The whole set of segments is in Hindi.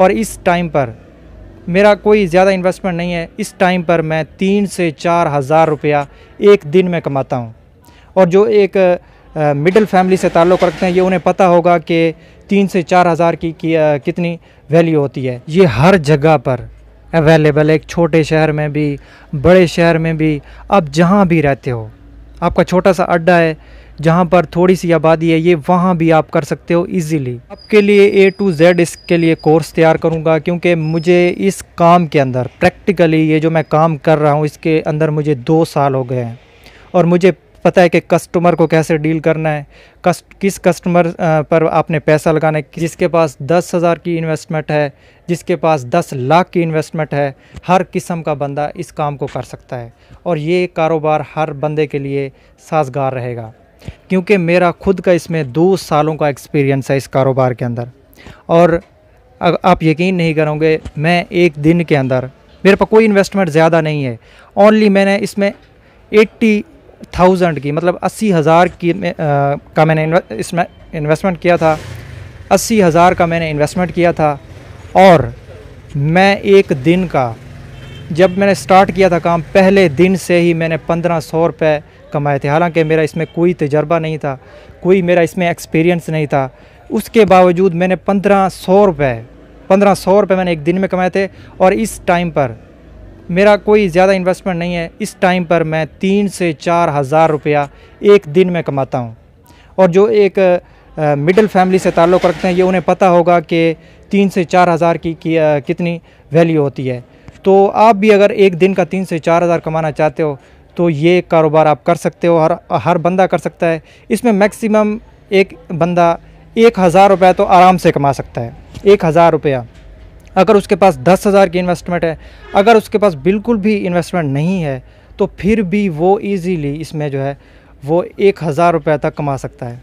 और इस टाइम पर मेरा कोई ज़्यादा इन्वेस्टमेंट नहीं है इस टाइम पर मैं तीन से चार हज़ार रुपया एक दिन में कमाता हूँ और जो एक मिडिल फैमिली से ताल्लुक़ रखते हैं ये उन्हें पता होगा कि तीन से चार हज़ार की, की आ, कितनी वैल्यू होती है ये हर जगह पर अवेलेबल है एक छोटे शहर में भी बड़े शहर में भी आप जहाँ भी रहते हो आपका छोटा सा अड्डा है जहाँ पर थोड़ी सी आबादी है ये वहाँ भी आप कर सकते हो इजीली आपके लिए ए टू जेड इसके लिए कोर्स तैयार करूँगा क्योंकि मुझे इस काम के अंदर प्रैक्टिकली ये जो मैं काम कर रहा हूँ इसके अंदर मुझे दो साल हो गए हैं और मुझे पता है कि कस्टमर को कैसे डील करना है कस्ट किस कस्टमर पर आपने पैसा लगाना है जिसके पास दस हज़ार की इन्वेस्टमेंट है जिसके पास दस लाख की इन्वेस्टमेंट है हर किस्म का बंदा इस काम को कर सकता है और ये कारोबार हर बंदे के लिए साजगार रहेगा क्योंकि मेरा खुद का इसमें दो सालों का एक्सपीरियंस है इस कारोबार के अंदर और आप यकीन नहीं करोगे मैं एक दिन के अंदर मेरे पास कोई इन्वेस्टमेंट ज़्यादा नहीं है ओनली मैंने इसमें एट्टी थाउजेंड की मतलब अस्सी हज़ार की में, आ, का मैंने इसमें इन्वेस्टमेंट किया था अस्सी हज़ार का मैंने इन्वेस्टमेंट किया था और मैं एक दिन का जब मैंने स्टार्ट किया था काम पहले दिन से ही मैंने पंद्रह सौ रुपये कमाए थे हालांकि मेरा इसमें कोई तजर्बा नहीं था कोई मेरा इसमें एक्सपीरियंस नहीं था उसके बावजूद मैंने पंद्रह सौ रुपये पंद्रह सौ रुपये मैंने एक दिन में कमाए थे और इस टाइम पर मेरा कोई ज़्यादा इन्वेस्टमेंट नहीं है इस टाइम पर मैं तीन से चार हज़ार रुपया एक दिन में कमाता हूँ और जो एक मिडिल फैमिली से ताल्लुक़ रखते हैं ये उन्हें पता होगा कि तीन से चार हज़ार की, की आ, कितनी वैल्यू होती है तो आप भी अगर एक दिन का तीन से चार हज़ार कमाना चाहते हो तो ये कारोबार आप कर सकते हो हर हर बंदा कर सकता है इसमें मैक्सिमम एक बंदा एक हज़ार रुपया तो आराम से कमा सकता है एक हज़ार रुपया अगर उसके पास दस हज़ार की इन्वेस्टमेंट है अगर उसके पास बिल्कुल भी इन्वेस्टमेंट नहीं है तो फिर भी वो इजीली इसमें जो है वो एक हज़ार रुपये तक कमा सकता है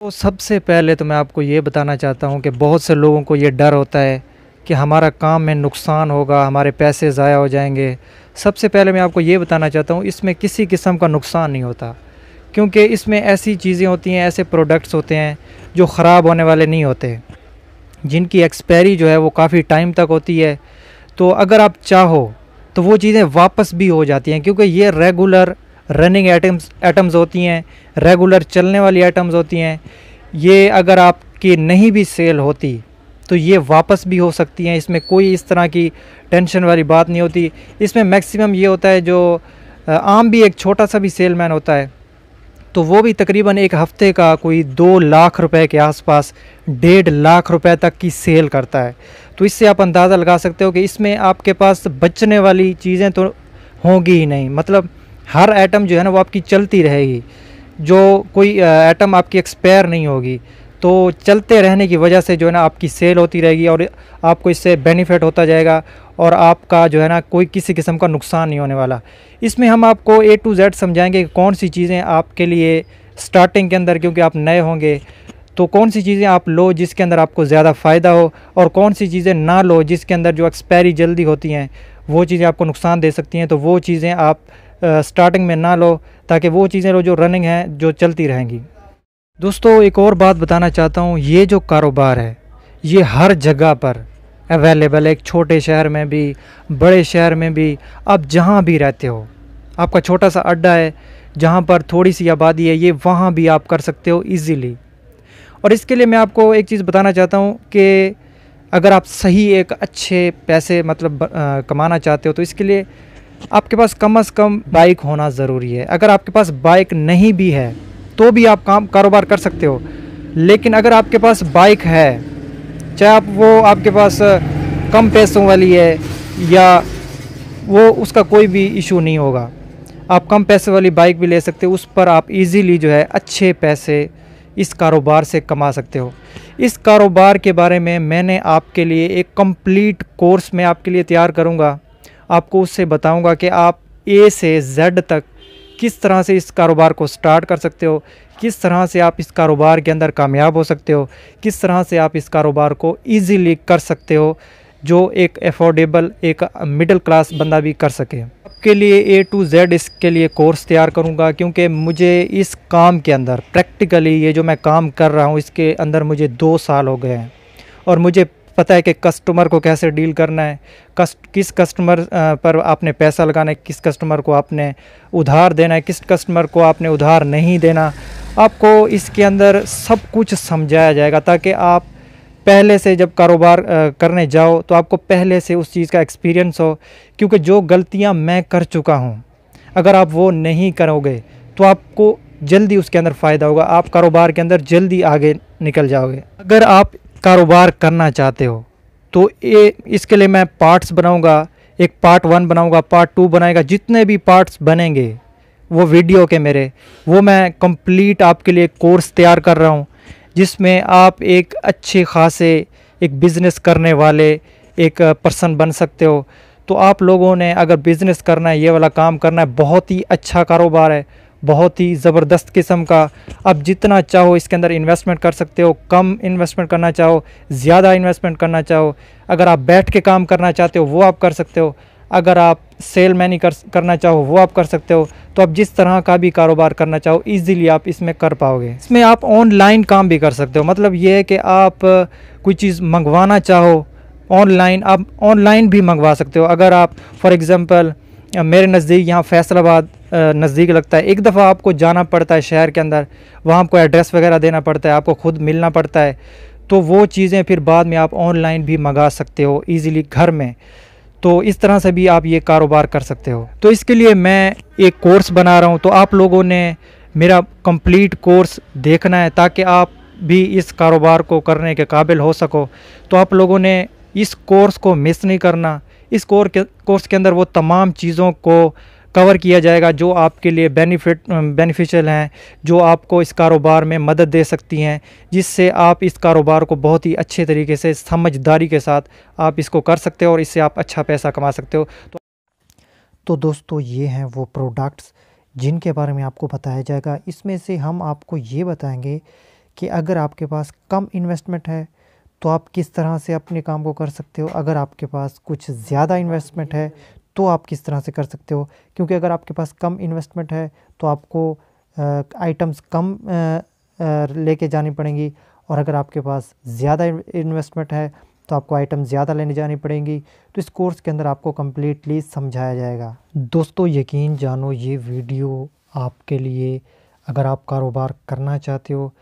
तो सबसे पहले तो मैं आपको ये बताना चाहता हूँ कि बहुत से लोगों को ये डर होता है कि हमारा काम में नुकसान होगा हमारे पैसे ज़ाया हो जाएंगे सबसे पहले मैं आपको ये बताना चाहता हूँ इसमें किसी किस्म का नुकसान नहीं होता क्योंकि इसमें ऐसी चीज़ें होती हैं ऐसे प्रोडक्ट्स होते हैं जो ख़राब होने वाले नहीं होते जिनकी एक्सपायरी जो है वो काफ़ी टाइम तक होती है तो अगर आप चाहो तो वो चीज़ें वापस भी हो जाती हैं क्योंकि ये रेगुलर रनिंग आइटम्स आइटम्स होती हैं रेगुलर चलने वाली आइटम्स होती हैं ये अगर आपकी नहीं भी सेल होती तो ये वापस भी हो सकती हैं इसमें कोई इस तरह की टेंशन वाली बात नहीं होती इसमें मैक्सिमम ये होता है जो आम भी एक छोटा सा भी सेलमैन होता है तो वो भी तकरीबन एक हफ़्ते का कोई दो लाख रुपए के आसपास डेढ़ लाख रुपए तक की सेल करता है तो इससे आप अंदाज़ा लगा सकते हो कि इसमें आपके पास बचने वाली चीज़ें तो होंगी ही नहीं मतलब हर आइटम जो है ना वो आपकी चलती रहेगी जो कोई आइटम आपकी एक्सपायर नहीं होगी तो चलते रहने की वजह से जो है ना आपकी सेल होती रहेगी और आपको इससे बेनिफिट होता जाएगा और आपका जो है ना कोई किसी किस्म का नुकसान नहीं होने वाला इसमें हम आपको ए टू जेड समझाएंगे कि कौन सी चीज़ें आपके लिए स्टार्टिंग के अंदर क्योंकि आप नए होंगे तो कौन सी चीज़ें आप लो जिसके अंदर आपको ज़्यादा फ़ायदा हो और कौन सी चीज़ें ना लो जिसके अंदर जो एक्सपायरी जल्दी होती हैं वो चीज़ें आपको नुकसान दे सकती हैं तो वो चीज़ें आप स्टार्टिंग में ना लो ताकि वो चीज़ें लो जो रनिंग हैं जो चलती रहेंगी दोस्तों एक और बात बताना चाहता हूँ ये जो कारोबार है ये हर जगह पर अवेलेबल है एक छोटे शहर में भी बड़े शहर में भी आप जहाँ भी रहते हो आपका छोटा सा अड्डा है जहाँ पर थोड़ी सी आबादी है ये वहाँ भी आप कर सकते हो इजीली और इसके लिए मैं आपको एक चीज़ बताना चाहता हूँ कि अगर आप सही एक अच्छे पैसे मतलब कमाना चाहते हो तो इसके लिए आपके पास कम अज़ कम बाइक होना ज़रूरी है अगर आपके पास बाइक नहीं भी है तो भी आप काम कारोबार कर सकते हो लेकिन अगर आपके पास बाइक है चाहे आप वो आपके पास कम पैसों वाली है या वो उसका कोई भी इशू नहीं होगा आप कम पैसे वाली बाइक भी ले सकते हो उस पर आप इजीली जो है अच्छे पैसे इस कारोबार से कमा सकते हो इस कारोबार के बारे में मैंने आपके लिए एक कंप्लीट कोर्स मैं आपके लिए तैयार करूँगा आपको उससे बताऊँगा कि आप ए से जेड तक किस तरह से इस कारोबार को स्टार्ट कर सकते हो किस तरह से आप इस कारोबार के अंदर कामयाब हो सकते हो किस तरह से आप इस कारोबार को ईजीली कर सकते हो जो एक अफोर्डेबल एक मिडिल क्लास बंदा भी कर सके आपके लिए ए टू जेड इसके लिए कोर्स तैयार करूंगा क्योंकि मुझे इस काम के अंदर प्रैक्टिकली ये जो मैं काम कर रहा हूँ इसके अंदर मुझे दो साल हो गए हैं और मुझे पता है कि कस्टमर को कैसे डील करना है कस्ट किस कस्टमर पर आपने पैसा लगाना है किस कस्टमर को आपने उधार देना है किस कस्टमर को आपने उधार नहीं देना आपको इसके अंदर सब कुछ समझाया जाएगा ताकि आप पहले से जब कारोबार करने जाओ तो आपको पहले से उस चीज़ का एक्सपीरियंस हो क्योंकि जो गलतियां मैं कर चुका हूं अगर आप वो नहीं करोगे तो आपको जल्दी उसके अंदर फ़ायदा होगा आप कारोबार के अंदर जल्दी आगे निकल जाओगे अगर आप कारोबार करना चाहते हो तो ये इसके लिए मैं पार्ट्स बनाऊंगा एक पार्ट वन बनाऊंगा पार्ट टू बनाएगा जितने भी पार्ट्स बनेंगे वो वीडियो के मेरे वो मैं कंप्लीट आपके लिए कोर्स तैयार कर रहा हूँ जिसमें आप एक अच्छे खासे एक बिज़नेस करने वाले एक पर्सन बन सकते हो तो आप लोगों ने अगर बिज़नेस करना है ये वाला काम करना है बहुत ही अच्छा कारोबार है बहुत ही ज़बरदस्त किस्म का अब जितना चाहो इसके अंदर इन्वेस्टमेंट कर सकते हो कम इन्वेस्टमेंट करना चाहो ज़्यादा इन्वेस्टमेंट करना चाहो अगर आप बैठ के काम करना चाहते हो वो आप कर सकते हो अगर आप सेल मैनी कर करना चाहो वो आप कर सकते हो तो आप जिस तरह का भी कारोबार करना चाहो ईज़िली आप इसमें कर पाओगे इसमें आप ऑनलाइन काम भी कर सकते हो मतलब ये है कि आप कोई चीज़ मंगवाना चाहो ऑनलाइन आप ऑनलाइन भी मंगवा सकते हो अगर आप फॉर एग्ज़ाम्पल मेरे नज़दीक यहाँ फैसलाबाद नज़दीक लगता है एक दफ़ा आपको जाना पड़ता है शहर के अंदर वहाँ आपको एड्रेस वगैरह देना पड़ता है आपको ख़ुद मिलना पड़ता है तो वो चीज़ें फिर बाद में आप ऑनलाइन भी मंगा सकते हो ईज़िली घर में तो इस तरह से भी आप ये कारोबार कर सकते हो तो इसके लिए मैं एक कोर्स बना रहा हूँ तो आप लोगों ने मेरा कंप्लीट कोर्स देखना है ताकि आप भी इस कारोबार को करने के काबिल हो सको तो आप लोगों ने इस कोर्स को मिस नहीं करना इस कोर के कोर्स के अंदर वो तमाम चीज़ों को कवर किया जाएगा जो आपके लिए बेनिफिट बेनिफिशियल हैं जो आपको इस कारोबार में मदद दे सकती हैं जिससे आप इस कारोबार को बहुत ही अच्छे तरीके से समझदारी के साथ आप इसको कर सकते हो और इससे आप अच्छा पैसा कमा सकते हो तो, तो दोस्तों ये हैं वो प्रोडक्ट्स जिनके बारे में आपको बताया जाएगा इसमें से हम आपको ये बताएँगे कि अगर आपके पास कम इन्वेस्टमेंट है तो आप किस तरह से अपने काम को कर सकते हो अगर आपके पास कुछ ज़्यादा इन्वेस्टमेंट है तो आप किस तरह से कर सकते हो क्योंकि अगर आपके पास कम इन्वेस्टमेंट है तो आपको आइटम्स कम लेके जानी पड़ेंगी और अगर आपके पास ज़्यादा इन्वेस्टमेंट है तो आपको आइटम ज़्यादा लेने जानी पड़ेंगी तो इस कोर्स के अंदर आपको कम्प्लीटली समझाया जाएगा दोस्तों यकीन जानो ये वीडियो आपके लिए अगर आप कारोबार करना चाहते हो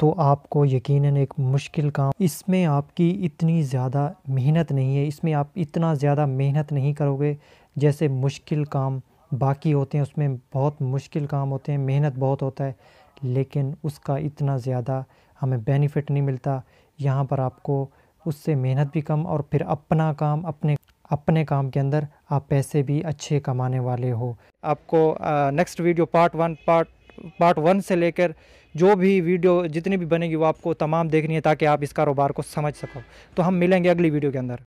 तो आपको यकीनन एक मुश्किल काम इसमें आपकी इतनी ज़्यादा मेहनत नहीं है इसमें आप इतना ज़्यादा मेहनत नहीं करोगे जैसे मुश्किल काम बाकी होते हैं उसमें बहुत मुश्किल काम होते हैं मेहनत बहुत होता है लेकिन उसका इतना ज़्यादा हमें बेनिफिट नहीं मिलता यहाँ पर आपको उससे मेहनत भी कम और फिर अपना काम अपने अपने काम के अंदर आप पैसे भी अच्छे कमाने वाले हो आपको next video part one part part one से लेकर जो भी वीडियो जितनी भी बनेगी वो आपको तमाम देखनी है ताकि आप इस कारोबार को समझ सको तो हम मिलेंगे अगली वीडियो के अंदर